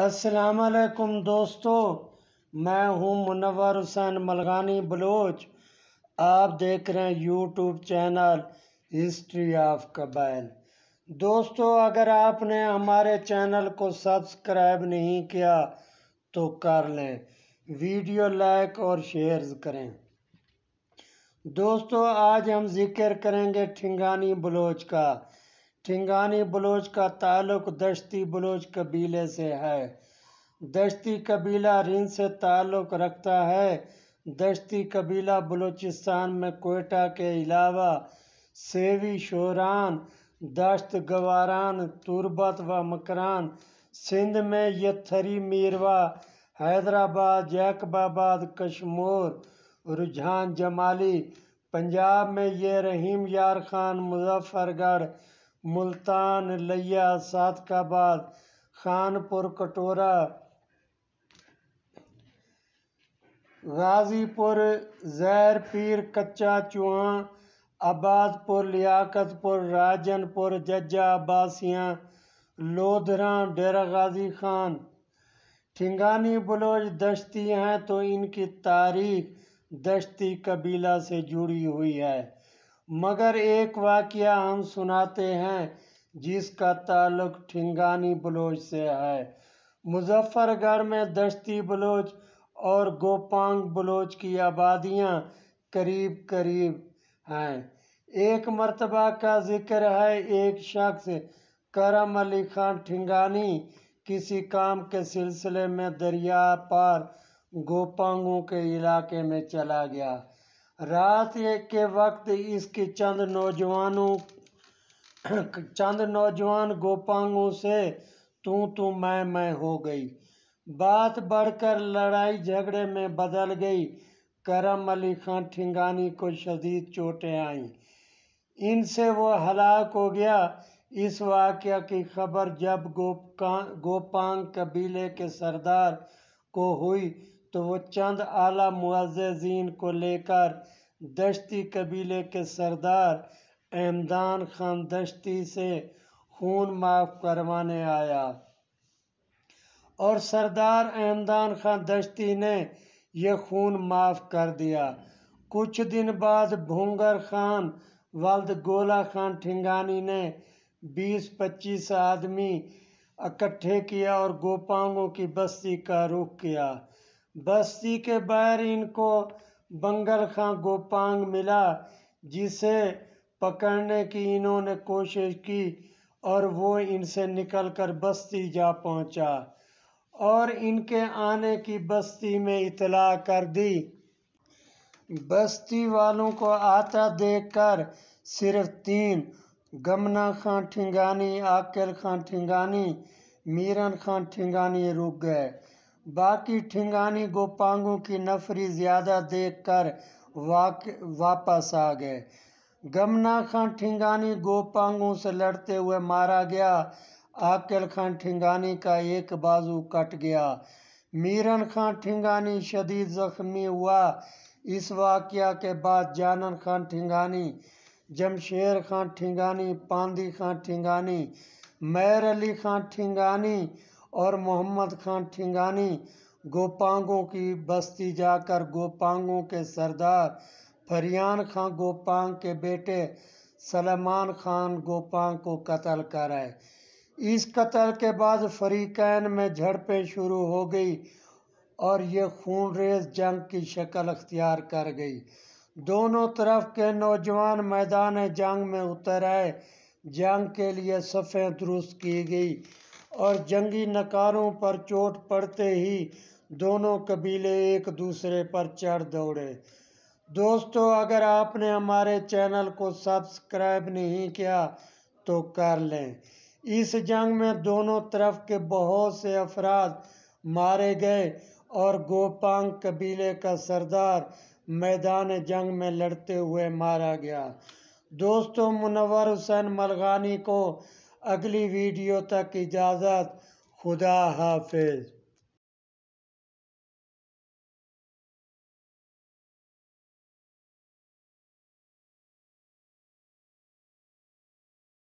असलकुम दोस्तों मैं हूं मुनवर हुसैन मलगानी बलोच आप देख रहे हैं यूट्यूब चैनल हिस्ट्री ऑफ कबाइल दोस्तों अगर आपने हमारे चैनल को सब्सक्राइब नहीं किया तो कर लें वीडियो लाइक और शेयर करें दोस्तों आज हम जिक्र करेंगे ठिंगानी बलोच का ठिंगानी बलोच का ताल्लुक दश्ती बलोच कबीले से है दश्ती कबीला रिंद से ताल्लुक़ रखता है दश्ती कबीला बलूचिस्तान में कोयटा के अलावा सेवी शोरान दश्त गवारान तुरबत व मकरान सिंध में यथरी मीरवा हैदराबाद जैकबाबाद कश्मोर रुझान जमाली पंजाब में ये रहीम यार खान मुजफ्फरगढ़ मुल्तान लिया सादकाबाद खानपुर कटोरा गाज़ीपुर जैर पीर कच्चा चुआ आबादपुर लियाकतपुर राजनपुर जज्जा आबासियाँ लोधरा डेरा गाजी खान ठिंगानी बलोच दश्ती हैं तो इनकी तारीख दश्ती कबीला से जुड़ी हुई है मगर एक वाक्य हम सुनाते हैं जिसका ताल्लुक ठिंगानी बलोच से है मुजफ्फरगढ़ में दश्ती बलोच और गोपांग बलोच की आबादियाँ करीब करीब हैं एक मर्तबा का जिक्र है एक शख्स करम अली खान ठिंगानी किसी काम के सिलसिले में दरिया पार गोपांगों के इलाके में चला गया रात के वक्त इसके चंद नौजवानों चंद नौजवान गोपांगों से तू तू मैं मैं हो गई बात बढ़कर लड़ाई झगड़े में बदल गई करम अली खान ठिंगानी को शदीद चोटें आईं इनसे वो हलाक हो गया इस वाक्य की खबर जब गोपांग कबीले के सरदार को हुई तो वो चंद आला मुआजीन को लेकर दश्ती कबीले के सरदार अहमदान खान दश्ती से खून माफ करवाने आया और सरदार अहमदान खान दश्ती ने यह खून माफ कर दिया कुछ दिन बाद भूंगर खान वल्द गोला खान ठिंगानी ने 20-25 आदमी इकट्ठे किया और गोपांगों की बस्ती का रुख किया बस्ती के बाहर इनको बंगल खां गोपांग मिला जिसे पकड़ने की इन्होंने कोशिश की और वो इनसे निकलकर बस्ती जा पहुंचा और इनके आने की बस्ती में इतला कर दी बस्ती वालों को आता देखकर सिर्फ तीन गमना खां ठिंगानी आकेल खां ठिंगानी मीरन खां ठिंगानी रुक गए बाकी ठिंगानी गोपांगों की नफरी ज़्यादा देख कर वाक वापस आ गए गमना खान ठिंगानी गोपांगों से लड़ते हुए मारा गया आकिल खान ठिंगानी का एक बाजू कट गया मीरन खान ठिंगानी शदीद ज़ख्मी हुआ इस वाक्य के बाद जानन खान ठिंगानी जमशेर खान ठिंगानी पांदी खान ठिंगानी मैर अली खान ठिंगानी और मोहम्मद खां ठिंगानी गोपांगों की बस्ती जाकर गोपांगों के सरदार फरियान खां गोपांग के बेटे सलमान खान गोपांग को कत्ल कराए इस कत्ल के बाद फरीकैन में झड़पें शुरू हो गई और ये खून रेस जंग की शक्ल अख्तियार कर गई दोनों तरफ के नौजवान मैदान जंग में उतर आए जंग के लिए सफ़ें दुरुस्त की गई और जंगी नकारों पर चोट पड़ते ही दोनों कबीले एक दूसरे पर चढ़ दौड़े दोस्तों अगर आपने हमारे चैनल को सब्सक्राइब नहीं किया तो कर लें इस जंग में दोनों तरफ के बहुत से अफराद मारे गए और गोपांग कबीले का सरदार मैदान जंग में लड़ते हुए मारा गया दोस्तों मुनवर हुसैन मलगानी को अगली वीडियो तक इजाज़त खुदा हाफिज़